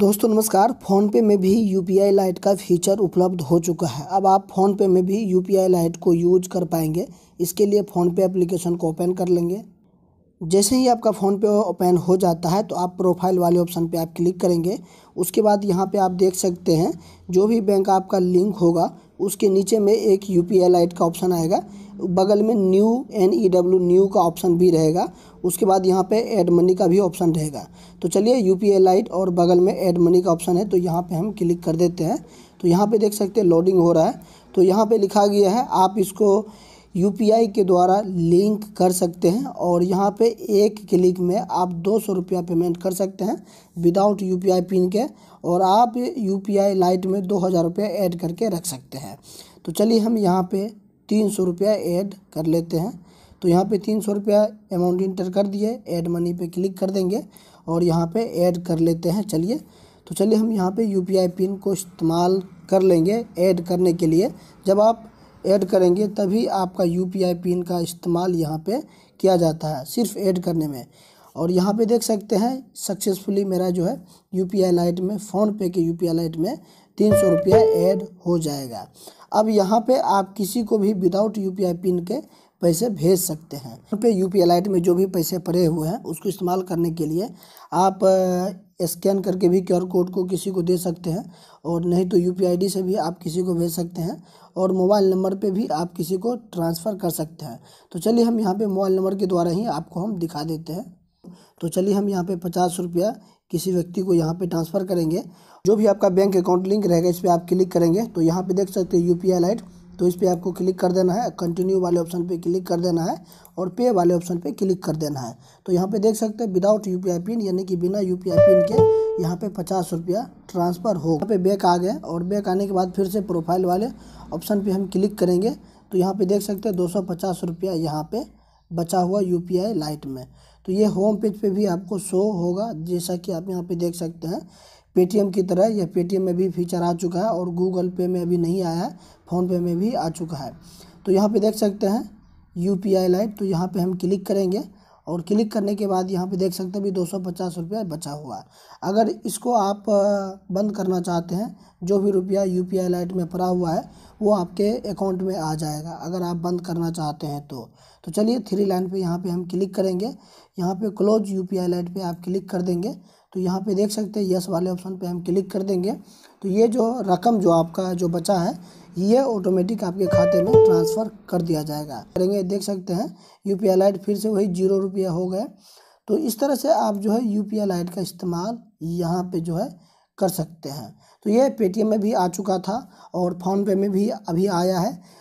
दोस्तों नमस्कार फ़ोनपे में भी यू पी आई लाइट का फीचर उपलब्ध हो चुका है अब आप फ़ोनपे में भी यू पी आई लाइट को यूज कर पाएंगे इसके लिए फ़ोनपे एप्लीकेशन को ओपन कर लेंगे जैसे ही आपका फ़ोन पे ओपन हो जाता है तो आप प्रोफाइल वाले ऑप्शन पे आप क्लिक करेंगे उसके बाद यहाँ पे आप देख सकते हैं जो भी बैंक आपका लिंक होगा उसके नीचे में एक यू पी एल का ऑप्शन आएगा बगल में new N E W new का ऑप्शन भी रहेगा उसके बाद यहाँ पे एड मनी का भी ऑप्शन रहेगा तो चलिए यू पी एल और बगल में एड मनी का ऑप्शन है तो यहाँ पर हम क्लिक कर देते हैं तो यहाँ पर देख सकते हैं लोडिंग हो रहा है तो यहाँ पर लिखा गया है आप इसको यू के द्वारा लिंक कर सकते हैं और यहाँ पे एक क्लिक में आप दो सौ रुपया पेमेंट कर सकते हैं विदाउट यू पिन के और आप यू लाइट में दो हज़ार रुपया ऐड करके रख सकते हैं तो चलिए हम यहाँ पे तीन सौ रुपया ऐड कर लेते हैं तो यहाँ पे तीन सौ रुपया अमाउंट इंटर कर दिए ऐड मनी पे क्लिक कर देंगे और यहाँ पे ऐड कर लेते हैं चलिए तो चलिए हम यहाँ पे यू पिन को इस्तेमाल कर लेंगे ऐड करने के लिए जब आप ऐड करेंगे तभी आपका यू पिन का इस्तेमाल यहाँ पे किया जाता है सिर्फ ऐड करने में और यहाँ पे देख सकते हैं सक्सेसफुली मेरा जो है यू पी आई लाइट में फ़ोनपे के यू पी आई लाइट में तीन सौ रुपया ऐड हो जाएगा अब यहाँ पे आप किसी को भी without U P I pin के पैसे भेज सकते हैं यहाँ पे यू पी आई लाइट में जो भी पैसे पड़े हुए हैं उसको इस्तेमाल करने के लिए आप स्कैन करके भी क्यू आर कोड को किसी को दे सकते हैं और नहीं तो यू पी आई डी से भी आप किसी को भेज सकते हैं और मोबाइल नंबर पे भी आप किसी को ट्रांसफ़र कर सकते हैं तो चलिए हम यहाँ पे मोबाइल नंबर के द्वारा ही आपको हम दिखा देते हैं तो चलिए हम यहाँ पे पचास रुपया किसी व्यक्ति को यहाँ पे ट्रांसफ़र करेंगे जो भी आपका बैंक अकाउंट लिंक रहेगा इस पर आप क्लिक करेंगे तो यहाँ पे देख सकते हैं यू पी लाइट तो इस पर आपको क्लिक कर देना है कंटिन्यू वाले ऑप्शन पे क्लिक कर देना है और पे वाले ऑप्शन पे क्लिक कर देना है तो यहाँ पे देख सकते हैं विदाउट यू पिन यानी कि बिना यू पिन के यहाँ पे पचास रुपया ट्रांसफ़र हो यहाँ पे बैक आ गए और बैक आने के बाद फिर से प्रोफाइल वाले ऑप्शन पर हम क्लिक करेंगे तो यहाँ पर देख सकते हैं दो सौ पचास रुपया यहाँ पर बचा हुआ यू पी आई लाइट में तो ये होम पेज पे भी आपको शो होगा जैसा कि आप यहाँ पे देख सकते हैं पेटीएम की तरह यह पेटीएम में भी फीचर आ चुका है और गूगल पे में अभी नहीं आया है फ़ोनपे में भी आ चुका है तो यहाँ पे देख सकते हैं यू पी आई लाइट तो यहाँ पे हम क्लिक करेंगे और क्लिक करने के बाद यहाँ पे देख सकते हैं भी दो सौ पचास रुपया बचा हुआ है अगर इसको आप बंद करना चाहते हैं जो भी रुपया यू पी आई लाइट में पड़ा हुआ है वो आपके अकाउंट में आ जाएगा अगर आप बंद करना चाहते हैं तो तो चलिए थ्री लाइन पे यहाँ पे हम क्लिक करेंगे यहाँ पे close U P I lite पर आप क्लिक कर देंगे तो यहाँ पे देख सकते हैं यस वाले ऑप्शन पे हम क्लिक कर देंगे तो ये जो रकम जो आपका जो बचा है ये ऑटोमेटिक आपके खाते में ट्रांसफ़र कर दिया जाएगा करेंगे देख सकते हैं यू पी आई फिर से वही जीरो रुपया हो गए तो इस तरह से आप जो है यू पी आई का इस्तेमाल यहाँ पे जो है कर सकते हैं तो ये पेटीएम में भी आ चुका था और फ़ोनपे में भी अभी आया है